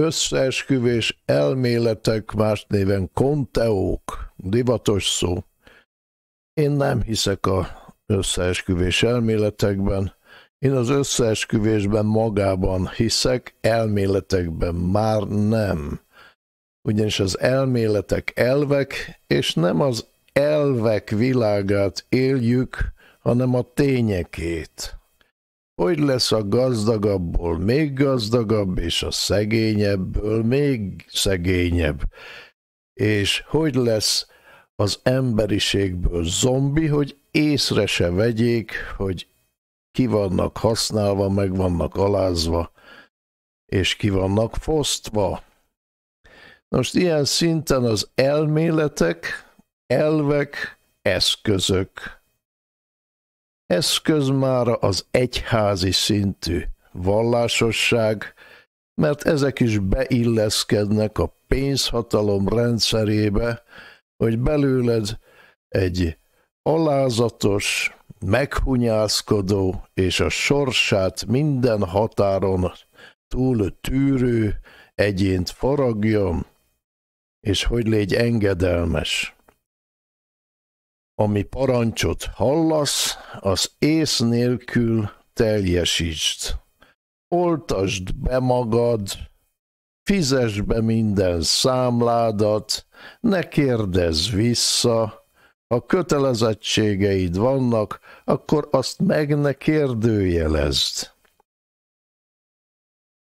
összeesküvés elméletek, más néven konteók, divatos szó. Én nem hiszek a összeesküvés elméletekben, én az összeesküvésben magában hiszek, elméletekben már nem. Ugyanis az elméletek elvek, és nem az elvek világát éljük, hanem a tényekét hogy lesz a gazdagabból még gazdagabb, és a szegényebből még szegényebb, és hogy lesz az emberiségből zombi, hogy észre se vegyék, hogy ki vannak használva, meg vannak alázva, és ki vannak fosztva. Most ilyen szinten az elméletek, elvek, eszközök Eszköz már az egyházi szintű vallásosság, mert ezek is beilleszkednek a pénzhatalom rendszerébe, hogy belőled egy alázatos, meghunyászkodó és a sorsát minden határon túl tűrő egyént faragjon, és hogy légy engedelmes ami parancsot hallasz, az ész nélkül teljesítsd. Oltasd be magad, fizesd be minden számládat, ne kérdezz vissza, ha kötelezettségeid vannak, akkor azt meg ne kérdőjelezd.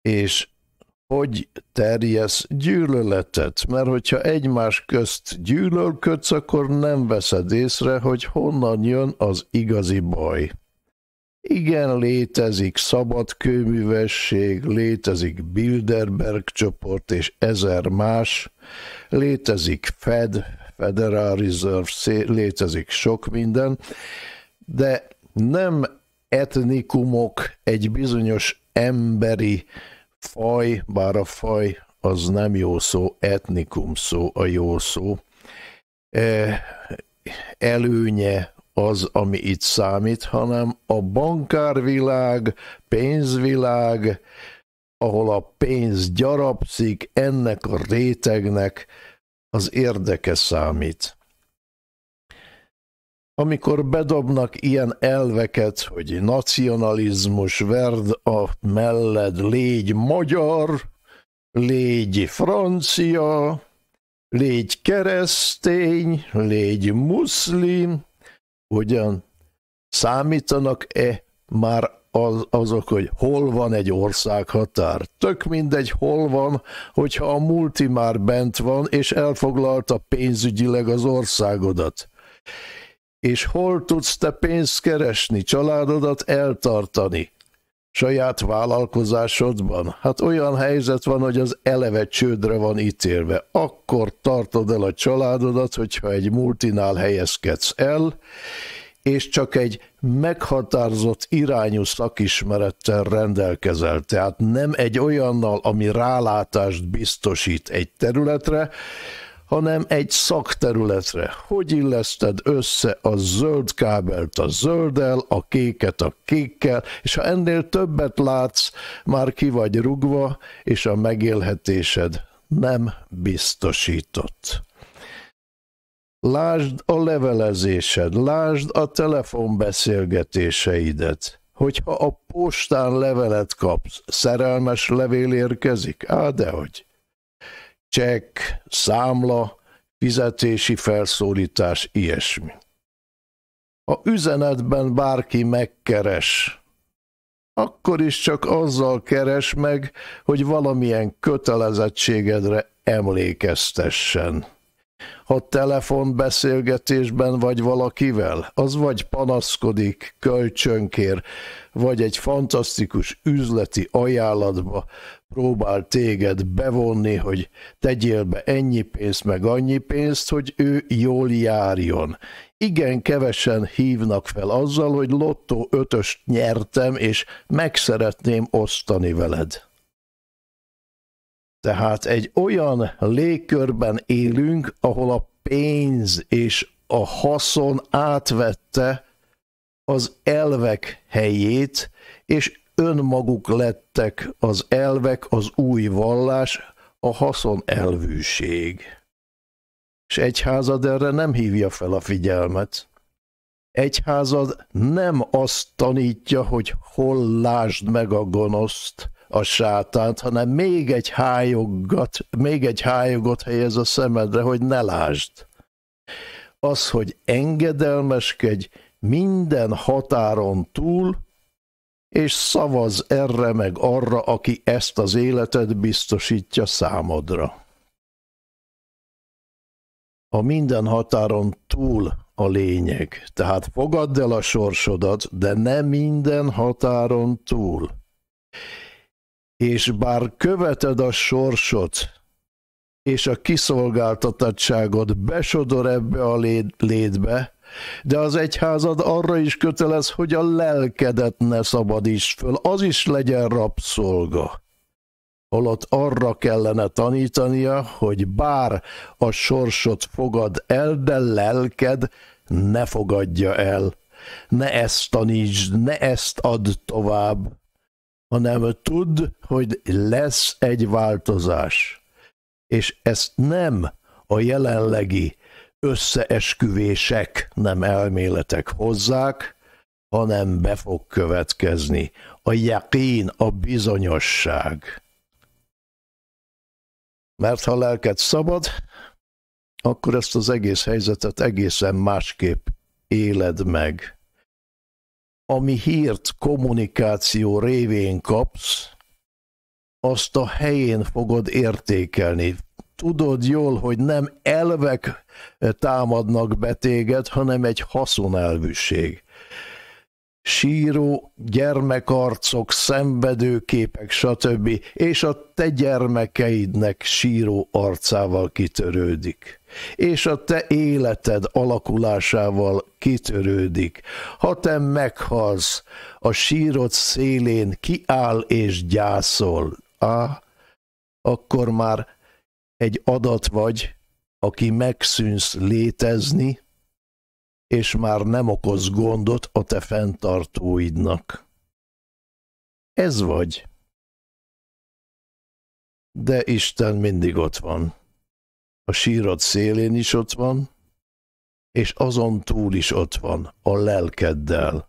És hogy terjesz gyűlöletet, mert hogyha egymás közt gyűlölködsz, akkor nem veszed észre, hogy honnan jön az igazi baj. Igen, létezik szabad kőművesség, létezik Bilderberg csoport és ezer más, létezik Fed, Federal Reserve, létezik sok minden, de nem etnikumok egy bizonyos emberi faj, bár a faj az nem jó szó, etnikum szó a jó szó, e, előnye az, ami itt számít, hanem a bankárvilág, pénzvilág, ahol a pénz gyarapszik, ennek a rétegnek az érdeke számít amikor bedobnak ilyen elveket, hogy nacionalizmus, verd a melled, légy magyar, légy francia, légy keresztény, légy muszlim, ugyan számítanak-e már az, azok, hogy hol van egy országhatár. Tök mindegy, hol van, hogyha a multi már bent van, és elfoglalta pénzügyileg az országodat és hol tudsz te pénzt keresni, családodat eltartani? Saját vállalkozásodban? Hát olyan helyzet van, hogy az eleve csődre van ítélve. Akkor tartod el a családodat, hogyha egy multinál helyezkedsz el, és csak egy meghatározott irányú szakismerettel rendelkezel. Tehát nem egy olyannal, ami rálátást biztosít egy területre, hanem egy szakterületre. Hogy illeszted össze a zöld kábelt a zölddel, a kéket a kékkel, és ha ennél többet látsz, már ki vagy rugva, és a megélhetésed nem biztosított. Lásd a levelezésed, lásd a telefonbeszélgetéseidet. Hogyha a postán levelet kapsz, szerelmes levél érkezik? Á, dehogy csekk, számla, fizetési felszólítás, ilyesmi. Ha üzenetben bárki megkeres, akkor is csak azzal keres meg, hogy valamilyen kötelezettségedre emlékeztessen. Ha telefonbeszélgetésben vagy valakivel, az vagy panaszkodik, kölcsönkér, vagy egy fantasztikus üzleti ajánlatba, próbál téged bevonni, hogy tegyél be ennyi pénzt, meg annyi pénzt, hogy ő jól járjon. Igen kevesen hívnak fel azzal, hogy lottó ötöst nyertem, és meg szeretném osztani veled. Tehát egy olyan légkörben élünk, ahol a pénz és a haszon átvette az elvek helyét, és önmaguk lettek az elvek, az új vallás, a haszon elvűség. És egyházad erre nem hívja fel a figyelmet. Egyházad nem azt tanítja, hogy hol lásd meg a gonoszt, a sátánt, hanem még egy hájogat, még egy hályogot helyez a szemedre, hogy ne lásd. Az, hogy engedelmeskedj minden határon túl, és szavaz erre meg arra, aki ezt az életet biztosítja számodra. A minden határon túl a lényeg, tehát fogadd el a sorsodat, de nem minden határon túl. És bár követed a sorsot, és a kiszolgáltatottságot besodor ebbe a lé létbe, de az egyházad arra is kötelez, hogy a lelkedet ne szabadíts föl, az is legyen rabszolga. Holott arra kellene tanítania, hogy bár a sorsot fogad el, de lelked ne fogadja el. Ne ezt tanítsd, ne ezt add tovább, hanem tudd, hogy lesz egy változás. És ezt nem a jelenlegi összeesküvések, nem elméletek hozzák, hanem be fog következni. A jakén, a bizonyosság. Mert ha lelked szabad, akkor ezt az egész helyzetet egészen másképp éled meg. Ami hírt kommunikáció révén kapsz, azt a helyén fogod értékelni, tudod jól, hogy nem elvek támadnak be téged, hanem egy haszonelvűség. Síró gyermekarcok, szenvedőképek, stb. És a te gyermekeidnek síró arcával kitörődik. És a te életed alakulásával kitörődik. Ha te meghalsz, a sírod szélén kiáll és gyászol. Á, akkor már egy adat vagy, aki megszűnsz létezni, és már nem okoz gondot a te fenntartóidnak. Ez vagy. De Isten mindig ott van. A sírod szélén is ott van, és azon túl is ott van, a lelkeddel.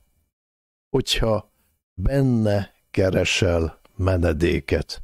Hogyha benne keresel menedéket.